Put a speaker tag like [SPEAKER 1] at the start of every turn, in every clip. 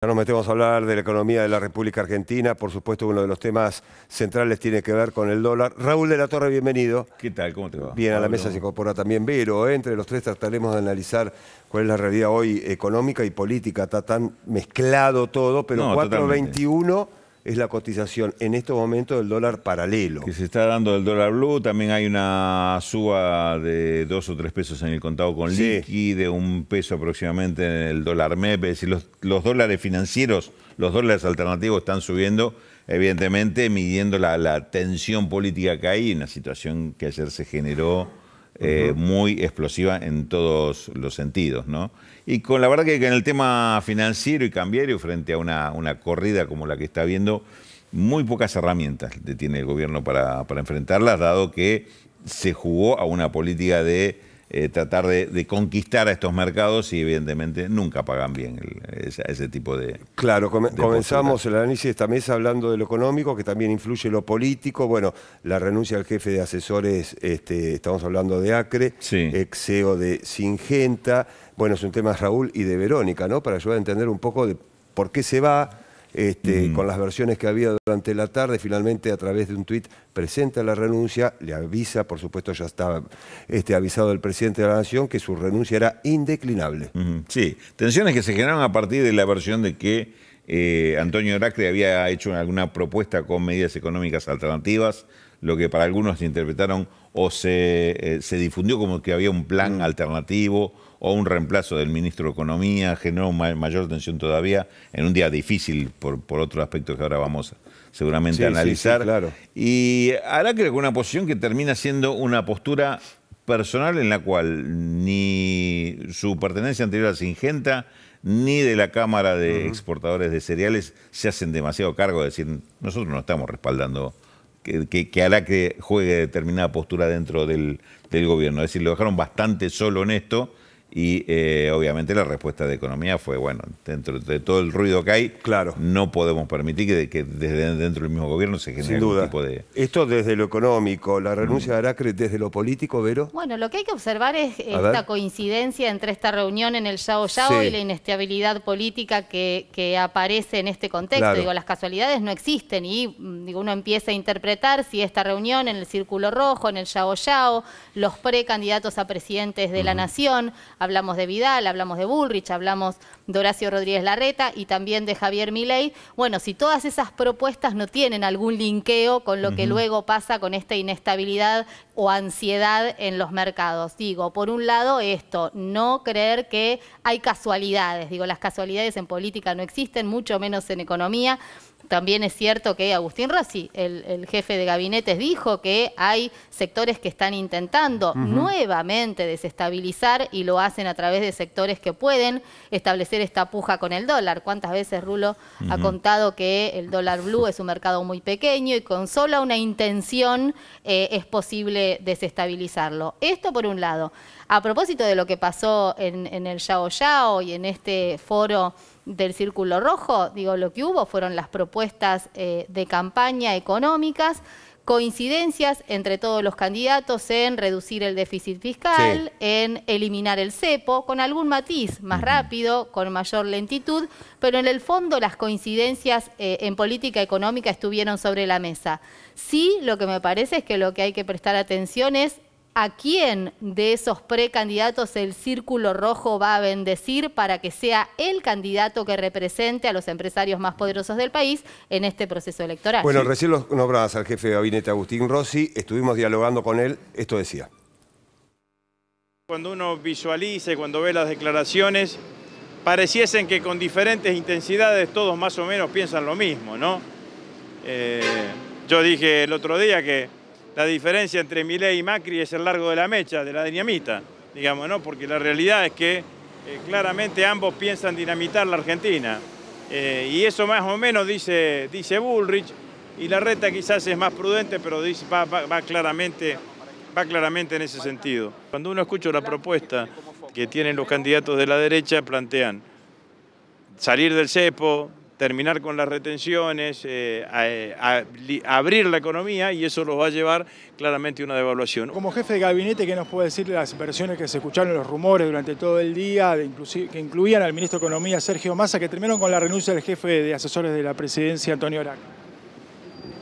[SPEAKER 1] Nos metemos a hablar de la economía de la República Argentina. Por supuesto, uno de los temas centrales tiene que ver con el dólar. Raúl de la Torre, bienvenido. ¿Qué tal? ¿Cómo te va? Bien, a la mesa se incorpora también Vero. Entre los tres trataremos de analizar cuál es la realidad hoy económica y política. Está tan mezclado
[SPEAKER 2] todo, pero
[SPEAKER 1] 421
[SPEAKER 2] es la cotización
[SPEAKER 1] en este momento del dólar paralelo.
[SPEAKER 2] Que se está dando el dólar blue, también hay una suba de dos o tres pesos en el contado con sí. de un peso aproximadamente en el dólar MEP, es decir, los, dólares financieros, los dólares alternativos están subiendo, evidentemente midiendo la, la tensión política que hay, en la situación que ayer se generó eh, muy explosiva en todos los sentidos. ¿no? Y con la verdad que en el tema financiero y cambiario, frente a una, una corrida como la que está viendo, muy pocas herramientas tiene el gobierno para enfrentarlas, dado que se jugó a una política de eh, tratar de, conquistar a estos mercados y evidentemente nunca pagan bien ese, tipo de...
[SPEAKER 1] Claro, comenzamos el análisis de esta mesa hablando de lo económico, que también influye lo político. Bueno, la renuncia al jefe de asesores, este, estamos hablando de Acre, exeo ex e de Singenta. Bueno, es un tema Raúl y de Verónica, ¿no? Para ayudar a entender un poco de por qué se va, este, con las versiones que había durante la tarde, finalmente a través de un tuit presenta la renuncia, le avisa, por supuesto ya estaba este, avisado el presidente de la Nación
[SPEAKER 2] que su renuncia era indeclinable. Sí, tensiones que se generaron a partir de la versión de que eh, Antonio Heracle había hecho alguna propuesta con medidas económicas alternativas lo que para algunos se interpretaron o se, eh, se difundió como que había un plan mm. alternativo o un reemplazo del ministro de Economía, generó mayor tensión todavía en un día difícil por, por aspecto que ahora vamos seguramente a analizar. Y ahora creo que una posición que termina siendo una postura personal en la cual ni su pertenencia anterior a Singenta ni de la Cámara de Exportadores de Cereales se hacen demasiado cargo de decir, nosotros no estamos respaldando que, hará que juegue determinada postura dentro del, del gobierno. Es decir, lo dejaron bastante solo en esto. Y eh, obviamente la respuesta de economía fue, bueno, dentro de todo el ruido que hay, claro. no podemos permitir que, desde dentro del mismo gobierno se genere algún tipo de... Esto desde lo económico, la mm. renuncia de Aracre desde lo político, Vero.
[SPEAKER 3] Bueno, lo que hay que observar es esta coincidencia entre esta reunión en el Yao Yao y la inestabilidad política que, aparece en este contexto. Digo, las casualidades no existen y mm, uno empieza a interpretar si esta reunión en el Círculo Rojo, en el Yao Yao, los precandidatos a presidentes de la Nación hablamos de Vidal, hablamos de Bullrich, hablamos de Horacio Rodríguez Larreta y también de Javier Milei. Bueno, si todas esas propuestas no tienen algún linkeo con lo que luego pasa con esta inestabilidad o ansiedad en los mercados. Digo, por un lado esto, no creer que hay casualidades. Digo, las casualidades en política no existen, mucho menos en economía. También es cierto que Agustín Rossi, el, jefe de gabinetes, dijo que hay sectores que están intentando nuevamente desestabilizar y lo hacen a través de sectores que pueden establecer esta puja con el dólar. ¿Cuántas veces Rulo ha contado que el dólar blue es un mercado muy pequeño y con sola una intención eh, es posible desestabilizarlo? Esto por un lado. A propósito de lo que pasó en, en el Yao Yao y en este foro del Círculo Rojo. Digo, lo que hubo fueron las propuestas eh, de campaña económicas, coincidencias entre todos los candidatos en reducir el déficit fiscal, en eliminar el cepo, con algún matiz más rápido, con mayor lentitud, pero en el fondo las coincidencias eh, en política económica estuvieron sobre la mesa. Sí, lo que me parece es que lo que hay que prestar atención es a quién de esos precandidatos el Círculo Rojo va a bendecir para que sea el candidato que represente a los empresarios más poderosos del país en este proceso electoral. Bueno, recién
[SPEAKER 1] lo nombrabas al jefe de gabinete Agustín Rossi, estuvimos dialogando con él, esto decía.
[SPEAKER 4] Cuando uno visualiza y cuando ve las declaraciones, pareciesen que con diferentes intensidades todos más o menos piensan lo mismo, ¿no? Eh, yo dije el otro día que la diferencia entre Milei y Macri es el largo de la mecha, de la dinamita, digamos, ¿no? Porque la realidad es que eh, claramente ambos piensan dinamitar la Argentina. Eh, y eso más o menos dice, dice Bullrich, y la reta quizás es más prudente, pero dice, claramente, va claramente en ese sentido. Cuando uno escucha la propuesta que tienen los candidatos de la derecha, plantean salir del cepo, terminar con las retenciones, eh, abrir la economía y eso los va a llevar claramente a una devaluación. Como jefe de gabinete, ¿qué nos puede decir de las versiones que se escucharon, los rumores durante todo el día, que incluían al ministro de Economía Sergio Massa, que terminaron con la renuncia del jefe de asesores de la presidencia, Antonio Arac?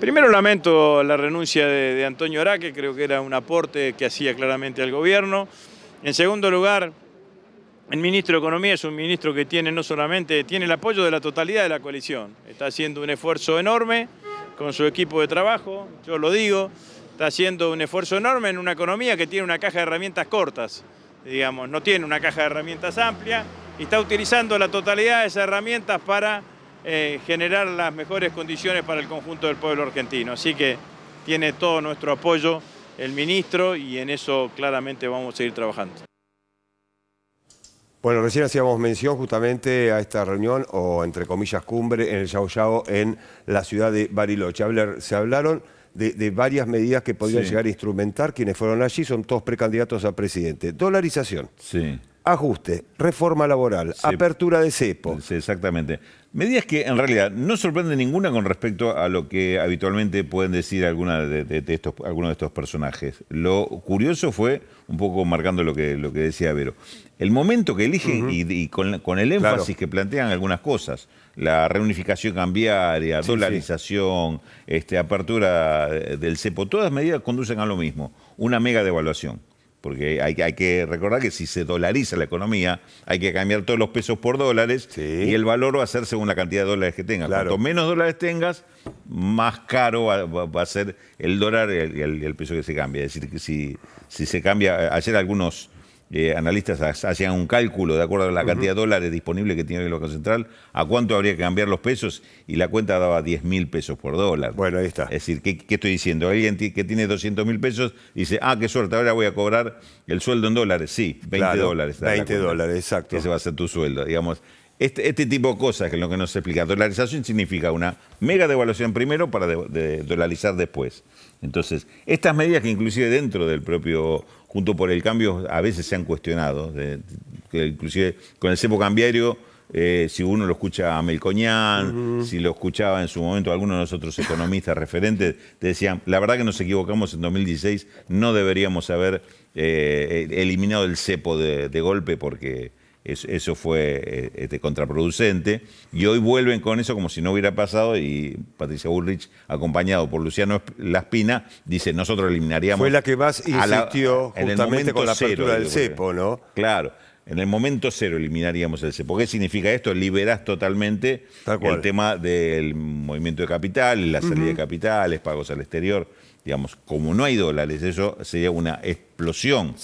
[SPEAKER 4] Primero lamento la renuncia de, Antonio Oraque, creo que era un aporte que hacía claramente al gobierno. En segundo lugar, el ministro de Economía es un ministro que tiene no solamente, tiene el apoyo de la totalidad de la coalición, está haciendo un esfuerzo enorme con su equipo de trabajo, yo lo digo, está haciendo un esfuerzo enorme en una economía que tiene una caja de herramientas cortas, digamos, no tiene una caja de herramientas amplia y está utilizando la totalidad de esas herramientas para eh, generar las mejores condiciones para el conjunto del pueblo argentino. Así que tiene todo nuestro apoyo el ministro y en eso claramente vamos a seguir trabajando.
[SPEAKER 1] Bueno, recién hacíamos mención justamente a esta reunión, o entre comillas cumbre, en el Yao Yao, en la ciudad de Bariloche. se hablaron de, varias medidas que podían llegar a instrumentar quienes fueron allí, son todos precandidatos a presidente. Dolarización.
[SPEAKER 2] Sí ajuste, reforma laboral, apertura de cepo. exactamente. Medidas que en realidad no sorprende ninguna con respecto a lo que habitualmente pueden decir de, estos, algunos de estos personajes. Lo curioso fue, un poco marcando lo que, lo que decía Vero, el momento que eligen y, con, el énfasis que plantean algunas cosas, la reunificación cambiaria, sí, dolarización, Este, apertura del cepo, todas medidas conducen a lo mismo, una mega devaluación porque hay, hay, que recordar que si se dolariza la economía, hay que cambiar todos los pesos por dólares y el valor va a ser según la cantidad de dólares que tengas. Cuanto menos dólares tengas, más caro va, a ser el dólar, y el, peso que se cambia. Es decir, que si, si se cambia, ayer algunos eh, analistas hacían un cálculo de acuerdo a la cantidad de dólares disponibles que tenía el Banco Central, a cuánto habría que cambiar los pesos y la cuenta daba 10 mil pesos por dólar. Bueno, ahí está. Es decir, ¿qué, estoy diciendo? Alguien que tiene 200 mil pesos dice, ah, qué suerte, ahora voy a cobrar el sueldo en dólares. Sí, 20 dólares. 20 dólares, exacto. Ese va a ser tu sueldo, digamos. Este, este tipo de cosas que es lo que nos explica. Dolarización significa una mega devaluación primero para dolarizar después. Entonces, estas medidas que inclusive dentro del propio Junto por el Cambio a veces se han cuestionado, inclusive con el cepo cambiario, eh, si uno lo escucha a Melcoñán, si lo escuchaba en su momento algunos de nosotros economistas referentes, decían, la verdad que nos equivocamos en 2016, no deberíamos haber eh, eliminado el cepo de golpe porque eso fue eh, este, contraproducente. Y hoy vuelven con eso como si no hubiera pasado y Patricia Bullrich, acompañado por Luciano Laspina, dice, nosotros eliminaríamos... Fue la que
[SPEAKER 1] más insistió la, justamente con la apertura del CEPO,
[SPEAKER 2] ¿no? Claro. En el momento cero eliminaríamos el CEPO. ¿Qué significa esto? Liberás totalmente el tema del movimiento de capital, la salida de capitales, pagos al exterior digamos, como no hay dólares, eso sería una explosión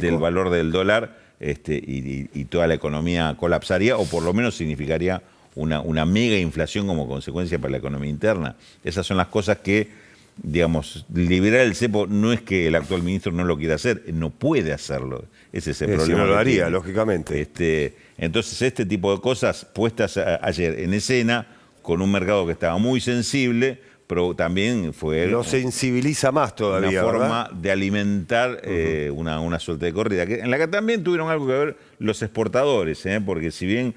[SPEAKER 2] del valor del dólar este, y, toda la economía colapsaría o por lo menos significaría una, mega inflación como consecuencia para la economía interna. Esas son las cosas que, digamos, liberar el cepo no es que el actual ministro no lo quiera hacer, no puede hacerlo. Ese es eh, el problema. Si no lo haría, lógicamente. Este, entonces, este tipo de cosas puestas ayer en escena con un mercado que estaba muy sensible, pero también fue... Lo eh, sensibiliza más todavía. la forma de alimentar eh, una, una, suerte de corrida, que, en la que también tuvieron algo que ver los exportadores, eh, porque si bien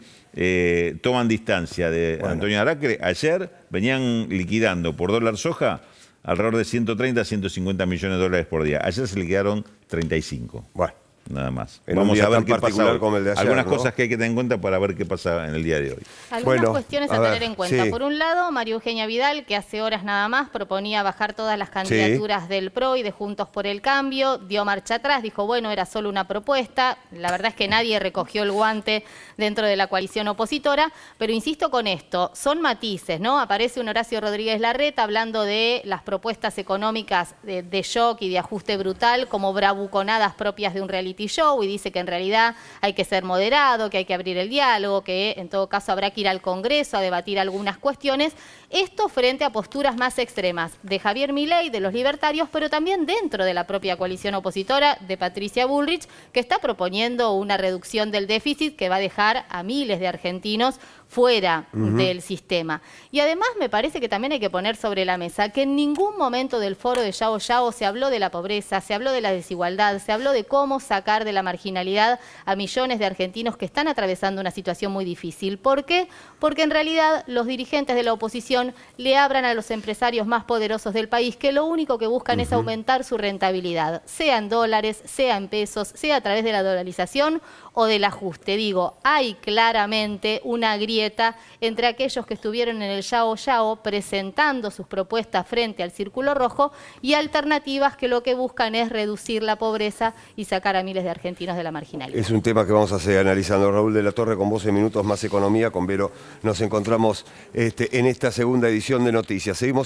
[SPEAKER 2] toman distancia de Antonio Aracre, ayer venían liquidando por dólar soja alrededor de 130 150 millones de dólares por día. Ayer se liquidaron 35. Bueno nada más. Vamos a ver qué pasa el de Algunas cosas que hay que tener en cuenta para ver qué pasa en el día de hoy. Algunas cuestiones a, tener en cuenta. Por
[SPEAKER 3] un lado, María Eugenia Vidal, que hace horas nada más proponía bajar todas las candidaturas del PRO y de Juntos por el Cambio, dio marcha atrás, dijo, bueno, era solo una propuesta. La verdad es que nadie recogió el guante dentro de la coalición opositora, pero insisto con esto, son matices, ¿no? Aparece un Horacio Rodríguez Larreta hablando de las propuestas económicas de, shock y de ajuste brutal como bravuconadas propias de un realista y dice que en realidad hay que ser moderado, que hay que abrir el diálogo, que en todo caso habrá que ir al Congreso a debatir algunas cuestiones esto frente a posturas más extremas de Javier Milei, de los libertarios, pero también dentro de la propia coalición opositora de Patricia Bullrich, que está proponiendo una reducción del déficit que va a dejar a miles de argentinos fuera del sistema. Y además me parece que también hay que poner sobre la mesa que en ningún momento del foro de Yao Yao se habló de la pobreza, se habló de la desigualdad, se habló de cómo sacar de la marginalidad a millones de argentinos que están atravesando una situación muy difícil. ¿Por qué? Porque en realidad los dirigentes de la oposición le abran a los empresarios más poderosos del país, que lo único que buscan es aumentar su rentabilidad, sea en dólares, sea en pesos, sea a través de la dolarización o del ajuste. Digo, hay claramente una grieta entre aquellos que estuvieron en el Yao Yao presentando sus propuestas frente al Círculo Rojo y alternativas que lo que buscan es reducir la pobreza y sacar a miles de argentinos de la marginalidad.
[SPEAKER 1] Es un tema que vamos a seguir analizando. Raúl de la Torre con vos Minutos Más Economía, con Vero nos encontramos este, en esta segunda segunda edición de Noticias.